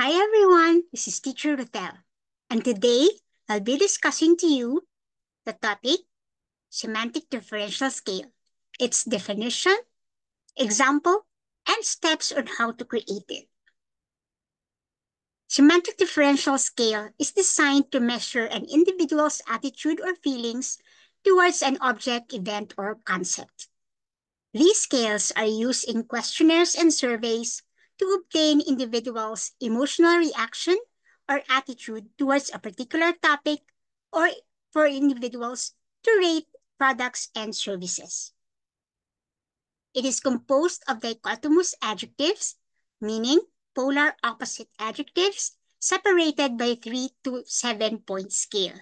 Hi everyone, this is Teacher Ruthel, and today I'll be discussing to you the topic Semantic Differential Scale, its definition, example, and steps on how to create it. Semantic Differential Scale is designed to measure an individual's attitude or feelings towards an object, event, or concept. These scales are used in questionnaires and surveys to obtain individuals' emotional reaction or attitude towards a particular topic or for individuals to rate products and services. It is composed of dichotomous adjectives, meaning polar opposite adjectives separated by 3 to 7 point scale.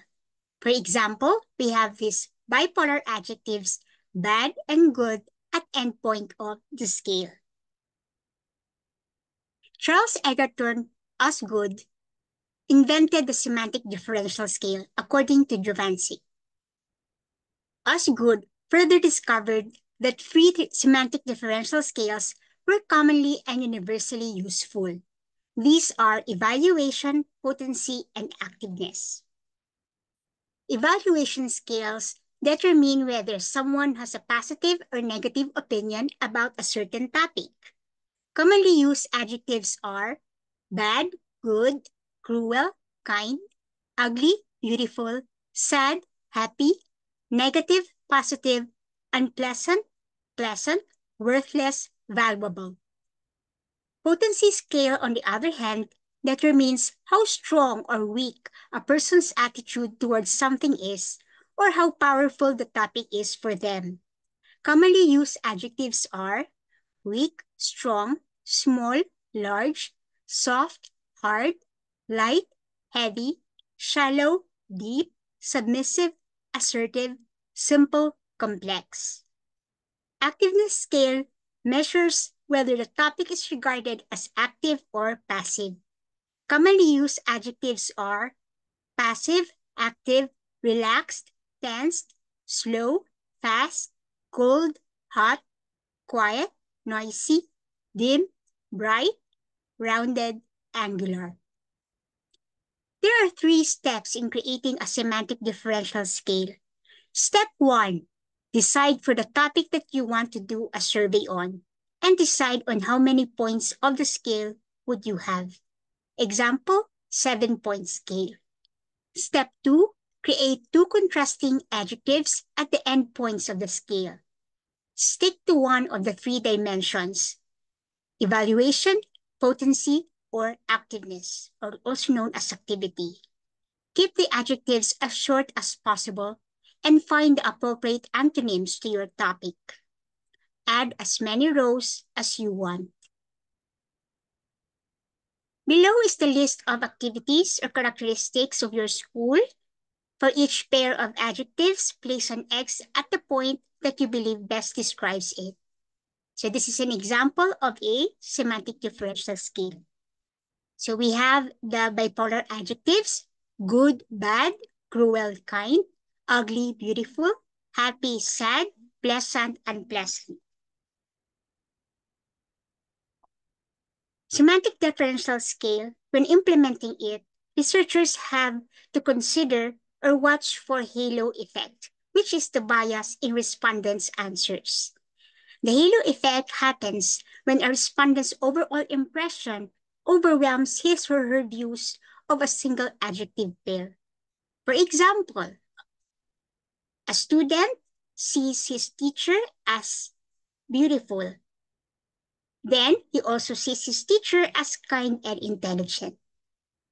For example, we have these bipolar adjectives, bad and good, at end point of the scale. Charles Egerton Osgood invented the semantic differential scale according to Jovansky. Osgood further discovered that free semantic differential scales were commonly and universally useful. These are evaluation, potency, and activeness. Evaluation scales determine whether someone has a positive or negative opinion about a certain topic. Commonly used adjectives are bad, good, cruel, kind, ugly, beautiful, sad, happy, negative, positive, unpleasant, pleasant, worthless, valuable. Potency scale, on the other hand, determines how strong or weak a person's attitude towards something is or how powerful the topic is for them. Commonly used adjectives are weak, strong, small, large, soft, hard, light, heavy, shallow, deep, submissive, assertive, simple, complex. Activeness scale measures whether the topic is regarded as active or passive. Commonly used adjectives are passive, active, relaxed, tensed, slow, fast, cold, hot, quiet, noisy, dim, bright, rounded, angular. There are three steps in creating a semantic differential scale. Step one, decide for the topic that you want to do a survey on and decide on how many points of the scale would you have. Example, seven point scale. Step two, create two contrasting adjectives at the end points of the scale. Stick to one of the three dimensions, evaluation, potency, or activeness, or also known as activity. Keep the adjectives as short as possible and find the appropriate antonyms to your topic. Add as many rows as you want. Below is the list of activities or characteristics of your school. For each pair of adjectives, place an X at the point that you believe best describes it. So this is an example of a semantic differential scale. So we have the bipolar adjectives, good, bad, cruel, kind, ugly, beautiful, happy, sad, pleasant, unpleasant. Semantic differential scale, when implementing it, researchers have to consider or watch for halo effect, which is the bias in respondents' answers. The halo effect happens when a respondent's overall impression overwhelms his or her views of a single adjective pair. For example, a student sees his teacher as beautiful. Then he also sees his teacher as kind and intelligent.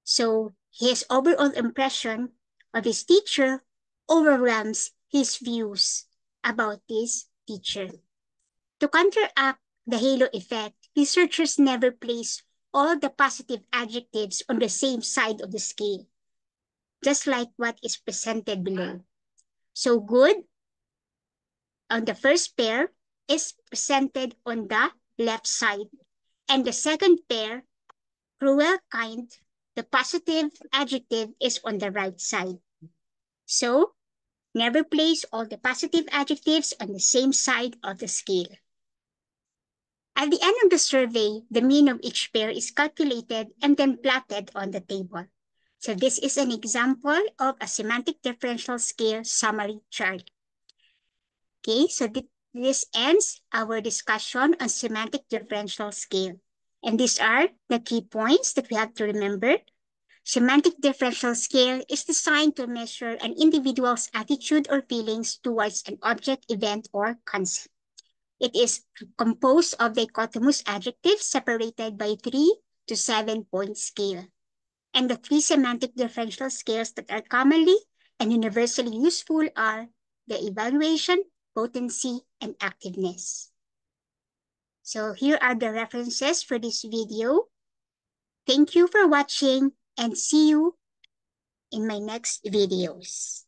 So his overall impression of his teacher overwhelms his views about this teacher. To counteract the halo effect, researchers never place all the positive adjectives on the same side of the scale, just like what is presented below. So good on the first pair is presented on the left side. And the second pair, cruel, kind, the positive adjective is on the right side. So never place all the positive adjectives on the same side of the scale. At the end of the survey, the mean of each pair is calculated and then plotted on the table. So this is an example of a semantic differential scale summary chart. Okay, so th this ends our discussion on semantic differential scale. And these are the key points that we have to remember. Semantic differential scale is designed to measure an individual's attitude or feelings towards an object, event, or concept. It is composed of dichotomous adjectives separated by three to seven point scale. And the three semantic differential scales that are commonly and universally useful are the evaluation, potency, and activeness. So here are the references for this video. Thank you for watching and see you in my next videos.